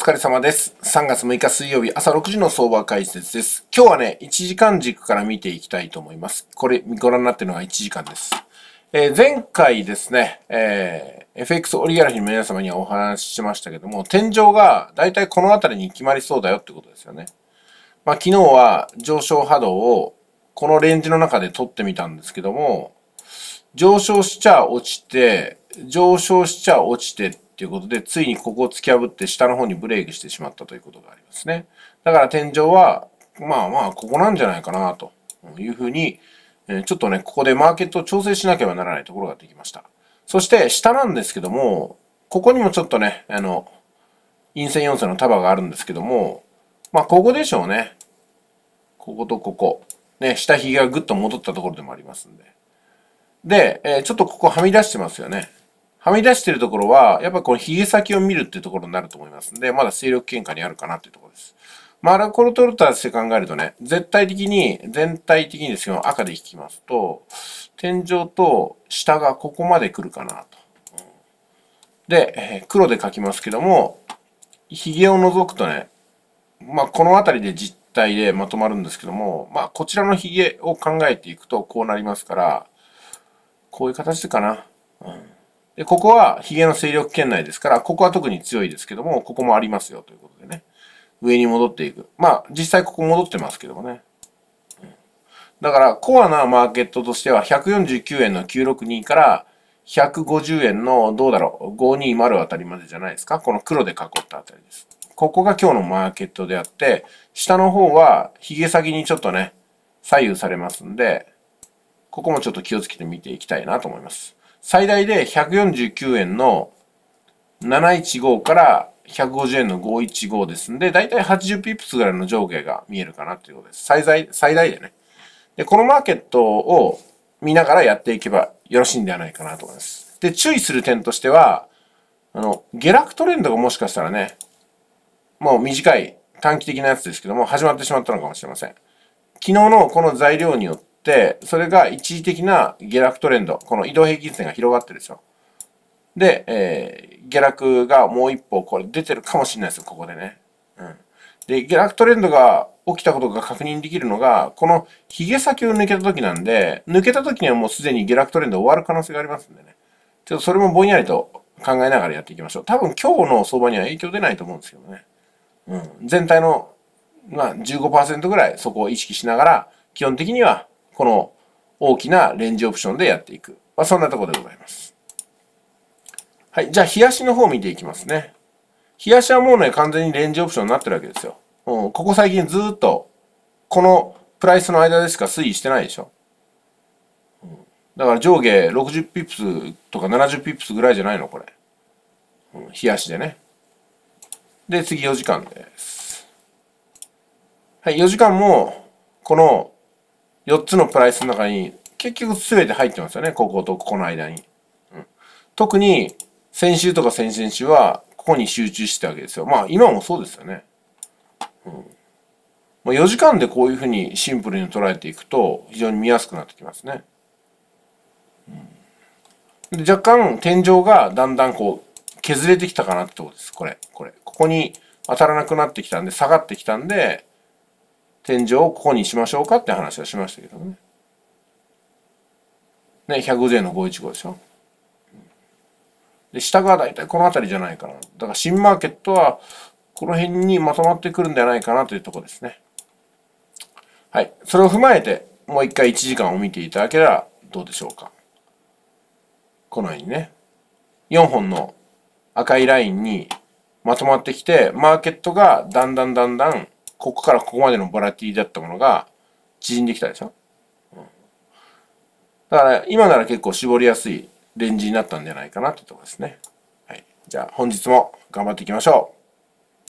お疲れ様です。3月6日水曜日朝6時の相場解説です。今日はね、1時間軸から見ていきたいと思います。これ、ご覧になっているのが1時間です。えー、前回ですね、えー、FX オリガラフィの皆様にはお話ししましたけども、天井がだいたいこの辺りに決まりそうだよってことですよね。まあ、昨日は上昇波動をこのレンジの中で撮ってみたんですけども、上昇しちゃ落ちて、上昇しちゃ落ちてということで、ついにここを突き破って下の方にブレーキしてしまったということがありますね。だから天井は、まあまあ、ここなんじゃないかなというふうに、ちょっとね、ここでマーケットを調整しなければならないところができました。そして下なんですけども、ここにもちょっとね、あの、陰線陽線の束があるんですけども、まあ、ここでしょうね。こことここ。ね、下髭がぐっと戻ったところでもありますんで。で、えー、ちょっとここはみ出してますよね。はみ出してるところは、やっぱこの髭先を見るっていうところになると思いますんで、まだ勢力喧嘩にあるかなっていうところです。まアラコルトルタして考えるとね、絶対的に、全体的にですけど、赤で引きますと、天井と下がここまで来るかなと。で、黒で書きますけども、髭を除くとね、まあ、この辺りで実体でまとまるんですけども、まあ、こちらのひげを考えていくとこうなりますから、こういう形でかな。うんで、ここはヒゲの勢力圏内ですから、ここは特に強いですけども、ここもありますよということでね。上に戻っていく。まあ、実際ここ戻ってますけどもね。だから、コアなマーケットとしては、149円の962から、150円の、どうだろう、520あたりまでじゃないですか。この黒で囲ったあたりです。ここが今日のマーケットであって、下の方は、ヒゲ先にちょっとね、左右されますんで、ここもちょっと気をつけて見ていきたいなと思います。最大で149円の715から150円の515ですんで、だいたい80ピップスぐらいの上下が見えるかなっていうことです。最大、最大でね。で、このマーケットを見ながらやっていけばよろしいんではないかなと思います。で、注意する点としては、あの、下落トレンドがもしかしたらね、もう短い短期的なやつですけども、始まってしまったのかもしれません。昨日のこの材料によって、それが一時的な下落トレンド、この移動平均線が広がってるでしょ。で、えー、下落がもう一歩、これ出てるかもしれないですよ、ここでね。うん。で、下落トレンドが起きたことが確認できるのが、この髭先を抜けた時なんで、抜けた時にはもうすでに下落トレンド終わる可能性がありますんでね。ちょっとそれもぼんやりと考えながらやっていきましょう。多分今日の相場には影響出ないと思うんですけどね。うん。全体の、まあ、15%ぐらいそこを意識しながら、基本的にはこの大きなレンジオプションでやっていく。まあ、そんなところでございます。はい。じゃあ、冷やしの方を見ていきますね。冷やしはもうね、完全にレンジオプションになってるわけですよ。うん、ここ最近ずっと、このプライスの間でしか推移してないでしょ。うん、だから上下60ピップスとか70ピップスぐらいじゃないのこれ。うん、冷やしでね。で、次4時間です。はい、4時間も、この4つのプライスの中に、結局全て入ってますよね。こことここの間に。うん、特に、先週とか先々週は、ここに集中してたわけですよ。まあ、今もそうですよね。うん。まあ、4時間でこういうふうにシンプルに捉えていくと、非常に見やすくなってきますね。うん、で若干、天井がだんだんこう、削れてきたかなってことです。これ、これ。ここに当たらなくなってきたんで、下がってきたんで、天井をここにしましょうかって話はしましたけどね。ね、100の515でしょ。で、下が大体この辺りじゃないかな。だから新マーケットはこの辺にまとまってくるんじゃないかなというとこですね。はい。それを踏まえて、もう一回1時間を見ていただければどうでしょうか。このようにね、4本の赤いラインにまとまってきて、マーケットがだんだんだんだんここからここまでのバラティだったものが縮んできたでしょ、だから今なら結構絞りやすいレンジになったんじゃないかなってとこですね。はい。じゃあ本日も頑張っていきましょう。